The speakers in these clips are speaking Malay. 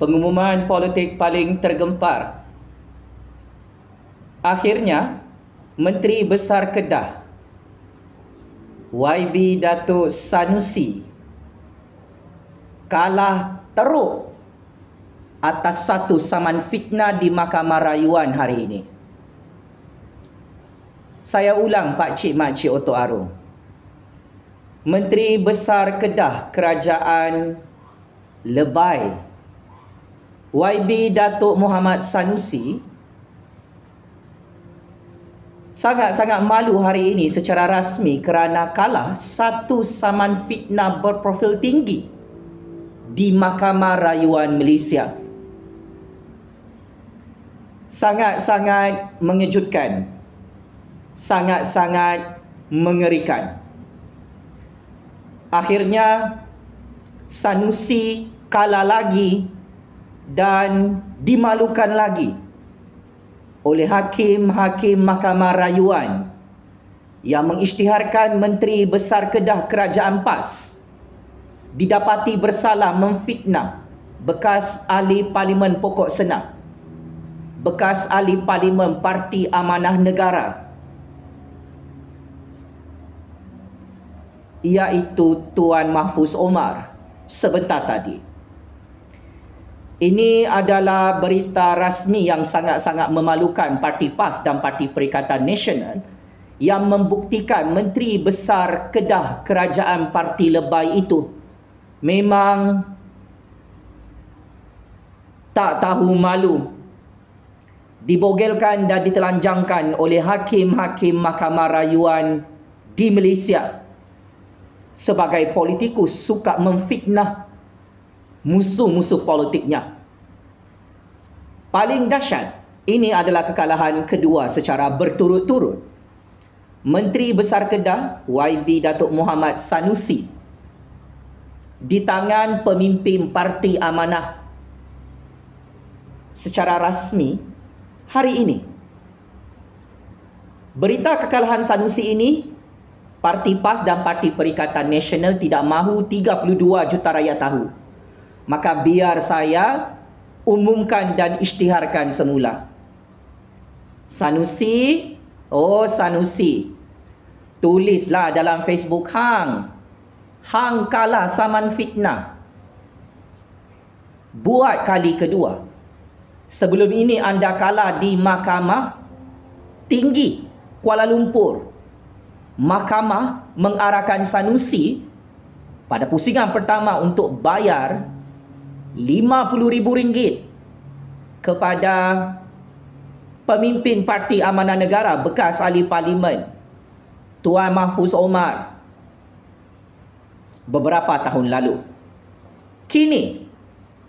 pengumuman politik paling tergempar. Akhirnya, Menteri Besar Kedah YB Datuk Sanusi kalah teruk atas satu saman fitnah di Mahkamah Rayuan hari ini. Saya ulang Pak Cik Mak Cik Otto Arum. Menteri Besar Kedah Kerajaan Lebai YB Datuk Muhammad Sanusi sangat-sangat malu hari ini secara rasmi kerana kalah satu saman fitnah berprofil tinggi di Mahkamah Rayuan Malaysia. Sangat-sangat mengejutkan. Sangat-sangat mengerikan. Akhirnya Sanusi kalah lagi dan dimalukan lagi oleh hakim-hakim mahkamah rayuan yang mengisytiharkan Menteri Besar Kedah Kerajaan PAS didapati bersalah memfitnah bekas ahli Parlimen Pokok Senat bekas ahli Parlimen Parti Amanah Negara iaitu Tuan Mahfuz Omar sebentar tadi. Ini adalah berita rasmi yang sangat-sangat memalukan Parti PAS dan Parti Perikatan Nasional yang membuktikan Menteri Besar Kedah Kerajaan Parti Lebai itu memang tak tahu malu dibogelkan dan ditelanjangkan oleh hakim-hakim Mahkamah Rayuan di Malaysia sebagai politikus suka memfitnah musuh-musuh politiknya paling dahsyat ini adalah kekalahan kedua secara berturut-turut. Menteri Besar Kedah YB Datuk Muhammad Sanusi di tangan pemimpin Parti Amanah secara rasmi hari ini. Berita kekalahan Sanusi ini Parti PAS dan Parti Perikatan Nasional tidak mahu 32 juta rakyat tahu. Maka biar saya umumkan dan isytiharkan semula. Sanusi, oh Sanusi. Tulislah dalam Facebook hang. Hang kalah saman fitnah. Buat kali kedua. Sebelum ini anda kalah di mahkamah tinggi Kuala Lumpur. Mahkamah mengarahkan Sanusi pada pusingan pertama untuk bayar RM50,000 kepada pemimpin Parti Amanah Negara bekas ahli parlimen Tuan Mahfuz Omar beberapa tahun lalu. Kini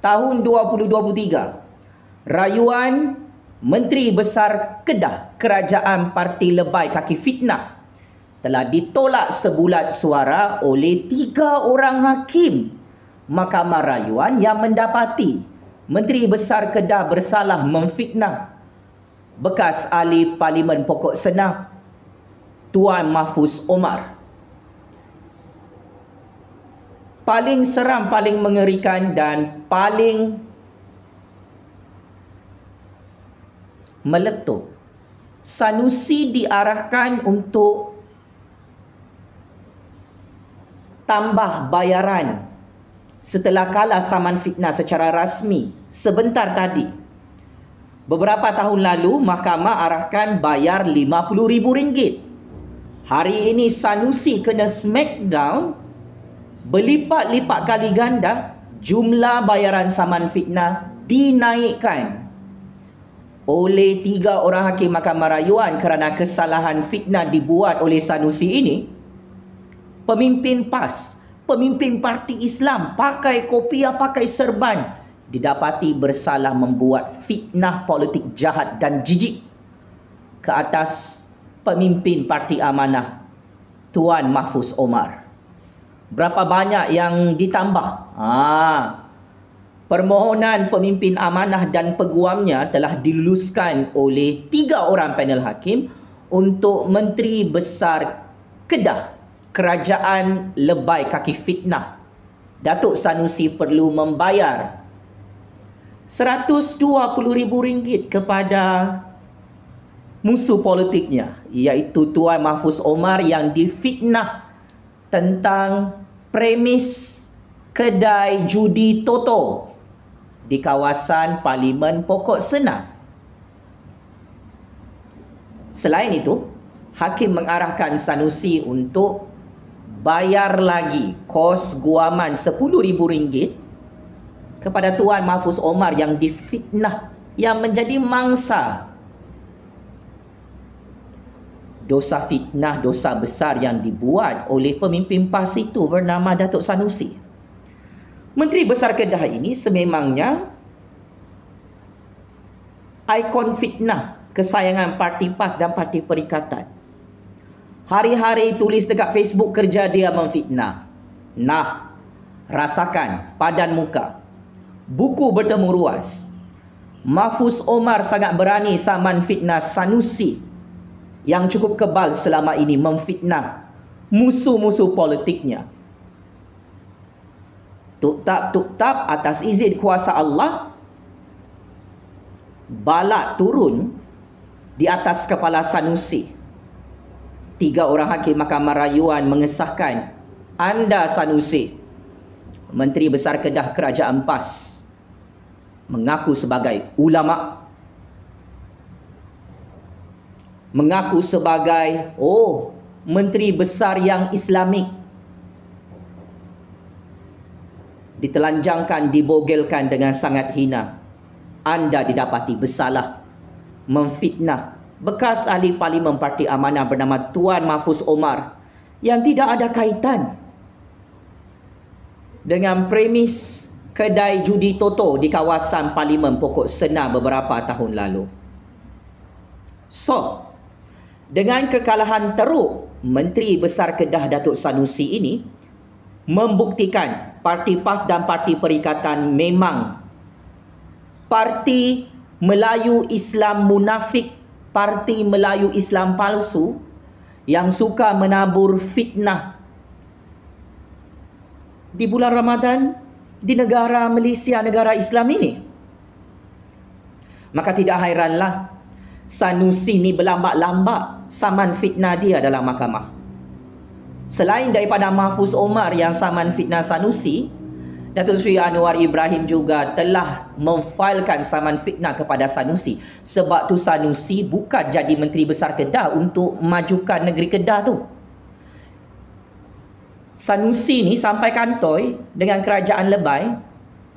tahun 2023 rayuan Menteri Besar Kedah Kerajaan Parti Lebai Kaki Fitnah telah ditolak sebulat suara oleh tiga orang hakim Mahkamah Rayuan yang mendapati Menteri Besar Kedah bersalah memfitnah bekas ahli Parlimen Pokok Senah Tuan Mahfuz Omar. Paling seram, paling mengerikan dan paling meletup. Sanusi diarahkan untuk tambah bayaran setelah kalah saman fitnah secara rasmi sebentar tadi. Beberapa tahun lalu, mahkamah arahkan bayar RM50,000. Hari ini Sanusi kena smackdown berlipat-lipat kali ganda jumlah bayaran saman fitnah dinaikkan oleh tiga orang hakim mahkamah rayuan kerana kesalahan fitnah dibuat oleh Sanusi ini pemimpin PAS pemimpin parti Islam pakai kopiah, pakai serban didapati bersalah membuat fitnah politik jahat dan jijik ke atas pemimpin parti amanah Tuan Mahfuz Omar. Berapa banyak yang ditambah? Ha. Permohonan pemimpin amanah dan peguamnya telah diluluskan oleh tiga orang panel hakim untuk Menteri Besar Kedah kerajaan lebay kaki fitnah. Datuk Sanusi perlu membayar RM120,000 kepada musuh politiknya iaitu Tuan Mahfuz Omar yang difitnah tentang premis kedai judi Toto di kawasan Parlimen Pokok Senang. Selain itu, hakim mengarahkan Sanusi untuk bayar lagi kos guaman rm ringgit kepada Tuan Mahfuz Omar yang difitnah, yang menjadi mangsa. Dosa fitnah, dosa besar yang dibuat oleh pemimpin PAS itu bernama Datuk Sanusi. Menteri Besar Kedah ini sememangnya ikon fitnah kesayangan parti PAS dan parti perikatan. Hari-hari tulis dekat Facebook kerja dia memfitnah. Nah, rasakan padan muka. Buku bertemu ruas. Mahfuz Omar sangat berani saman fitnah Sanusi yang cukup kebal selama ini memfitnah musuh-musuh politiknya. Tuktap-tuktap atas izin kuasa Allah balak turun di atas kepala Sanusi. Sanusi tiga orang hakim Mahkamah Rayuan mengesahkan anda Sanusi Menteri Besar Kedah Kerajaan PAS mengaku sebagai ulama mengaku sebagai oh menteri besar yang islamik ditelanjangkan dibogelkan dengan sangat hina anda didapati bersalah memfitnah bekas ahli parlimen Parti Amanah bernama Tuan Mahfuz Omar yang tidak ada kaitan dengan premis kedai judi Toto di kawasan Parlimen Pokok Sena beberapa tahun lalu. So, dengan kekalahan teruk Menteri Besar Kedah Datuk Sanusi ini membuktikan Parti PAS dan Parti Perikatan memang Parti Melayu Islam Munafik parti Melayu Islam palsu yang suka menabur fitnah. Di bulan Ramadan di negara Malaysia negara Islam ini. Maka tidak hairanlah Sanusi ni berlambak-lambak saman fitnah dia dalam mahkamah. Selain daripada Mahfuz Omar yang saman fitnah Sanusi, Datuk Sri Anwar Ibrahim juga telah memfailkan saman fitnah kepada Sanusi sebab tu Sanusi bukan jadi menteri besar Kedah untuk majukan negeri Kedah tu. Sanusi ni sampai kantoi dengan kerajaan lebay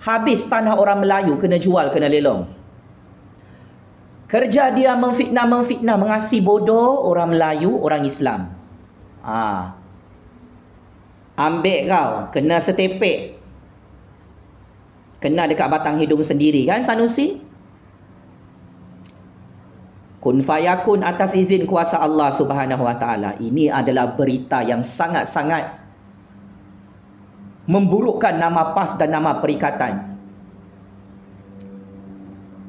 habis tanah orang Melayu kena jual kena lelong. Kerja dia memfitnah memfitnah mengasi bodoh orang Melayu orang Islam. Ah. Ha. Ambil kau kena setepek Kena dekat batang hidung sendiri kan Sanusi? Kun fayakun atas izin kuasa Allah Subhanahu Wa Taala. Ini adalah berita yang sangat-sangat memburukkan nama PAS dan nama perikatan.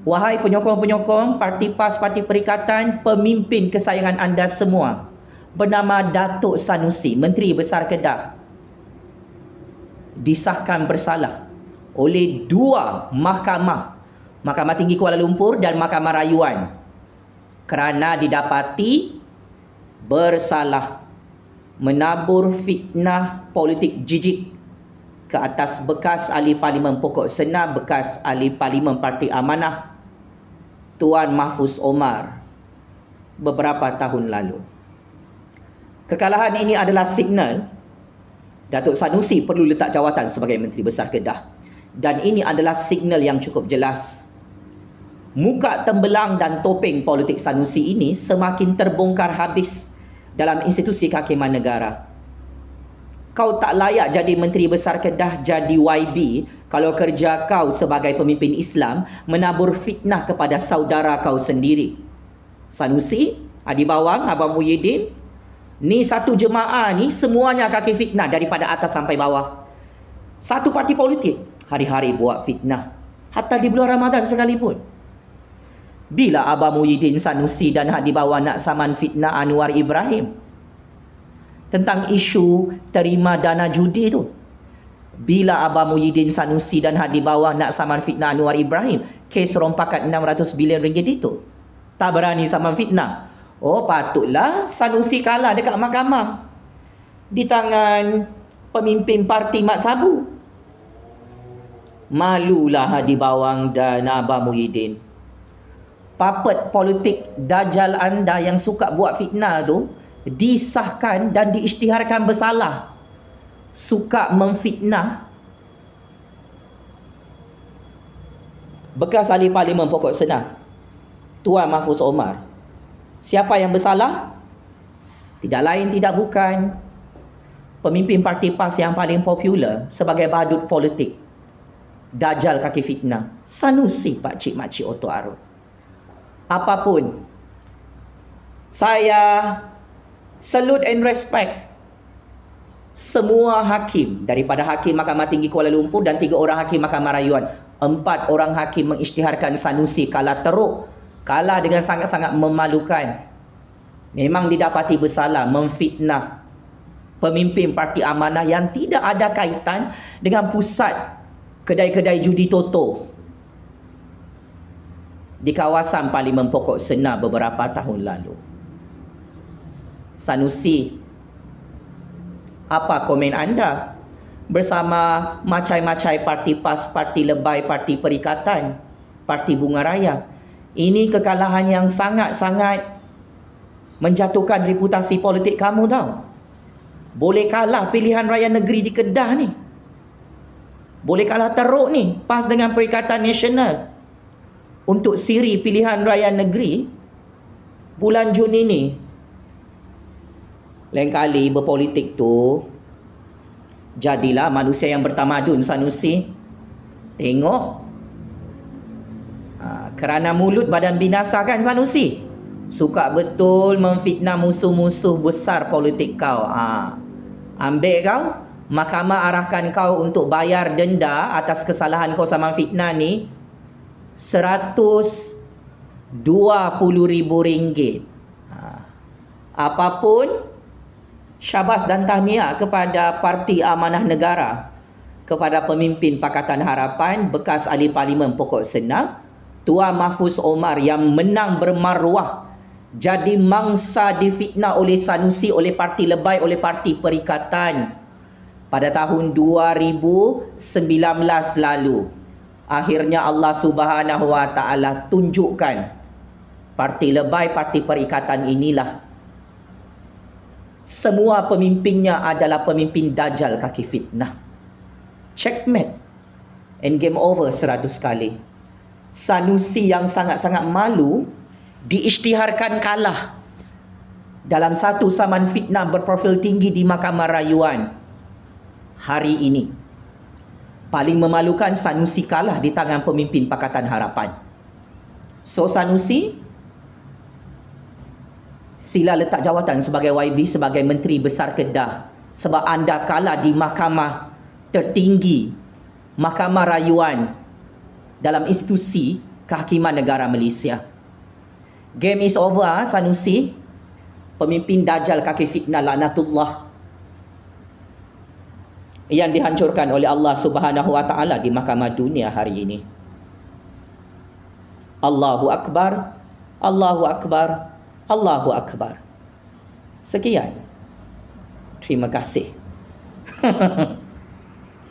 Wahai penyokong-penyokong parti PAS, parti perikatan, pemimpin kesayangan anda semua bernama Datuk Sanusi, Menteri Besar Kedah disahkan bersalah oleh dua mahkamah Mahkamah Tinggi Kuala Lumpur dan Mahkamah Rayuan kerana didapati bersalah menabur fitnah politik jijik ke atas bekas ahli parlimen Pokok Sena bekas ahli parlimen Parti Amanah Tuan Mahfuz Omar beberapa tahun lalu kekalahan ini adalah signal Datuk Sanusi perlu letak jawatan sebagai menteri besar Kedah dan ini adalah signal yang cukup jelas. Muka tembelang dan topeng politik Sanusi ini semakin terbongkar habis dalam institusi kehakiman negara. Kau tak layak jadi Menteri Besar Kedah jadi YB kalau kerja kau sebagai pemimpin Islam menabur fitnah kepada saudara kau sendiri. Sanusi, Adi Bawang, Abang Muhyiddin, ni satu jemaah ni semuanya kaki fitnah daripada atas sampai bawah. Satu parti politik, hari-hari buat fitnah. Hatta di bulan Ramadan sekalipun. Bila Abah Muhyiddin Sanusi dan Hadi Bawa nak saman fitnah Anwar Ibrahim tentang isu terima dana judi tu. Bila Abah Muhyiddin Sanusi dan Hadi Bawa nak saman fitnah Anwar Ibrahim kes rompakan 600 bilion ringgit itu. Tak berani saman fitnah. Oh patutlah Sanusi kalah dekat mahkamah. Di tangan pemimpin parti Mak Sabu. Malulah di bawang dan Abah Muhyiddin. Papet politik dajal anda yang suka buat fitnah tu disahkan dan diisytiharkan bersalah. Suka memfitnah. Bekas ahli parlimen pokok senah. Tuan Mahfuz Omar. Siapa yang bersalah? Tidak lain tidak bukan pemimpin parti PAS yang paling popular sebagai badut politik. Dajjal kaki fitnah. Sanusi Pak Cik Mak Cik Otto Arun. Apapun. Saya salute and respect semua hakim daripada Hakim Mahkamah Tinggi Kuala Lumpur dan tiga orang Hakim Mahkamah Rayuan. Empat orang hakim mengisytiharkan Sanusi kalah teruk. Kalah dengan sangat-sangat memalukan. Memang didapati bersalah memfitnah pemimpin parti amanah yang tidak ada kaitan dengan pusat kedai-kedai judi toto di kawasan Parlimen Pokok Sena beberapa tahun lalu. Sanusi, apa komen anda bersama macai-macai parti PAS, parti Lebai, parti Perikatan, parti Bunga Raya? Ini kekalahan yang sangat-sangat menjatuhkan reputasi politik kamu tau. Boleh kalah pilihan raya negeri di Kedah ni boleh kalah teruk ni pas dengan Perikatan Nasional untuk siri pilihan raya negeri bulan Jun ini. Lain kali berpolitik tu jadilah manusia yang bertamadun sanusi. Tengok ha, kerana mulut badan binasa kan sanusi. Suka betul memfitnah musuh-musuh besar politik kau. Ha, ambil kau mahkamah arahkan kau untuk bayar denda atas kesalahan kau sama fitnah ni seratus dua puluh ribu ringgit. Ha. apapun syabas dan tahniah kepada parti amanah negara kepada pemimpin Pakatan Harapan bekas ahli parlimen Pokok Senang Tua Mahfuz Omar yang menang bermaruah jadi mangsa difitnah oleh Sanusi, oleh Parti Lebai, oleh Parti Perikatan pada tahun 2019 lalu akhirnya Allah Subhanahu Wa Taala tunjukkan parti lebay parti perikatan inilah semua pemimpinnya adalah pemimpin dajal kaki fitnah checkmate and game over seratus kali Sanusi yang sangat-sangat malu diisytiharkan kalah dalam satu saman fitnah berprofil tinggi di Mahkamah Rayuan hari ini paling memalukan Sanusi kalah di tangan pemimpin Pakatan Harapan. So Sanusi sila letak jawatan sebagai YB sebagai Menteri Besar Kedah sebab anda kalah di mahkamah tertinggi mahkamah rayuan dalam institusi kehakiman negara Malaysia. Game is over ah, Sanusi. Pemimpin Dajjal kaki fitnah laknatullah yang dihancurkan oleh Allah Subhanahu wa taala di mahkamah dunia hari ini. Allahu akbar. Allahu akbar. Allahu akbar. Sekian. Terima kasih.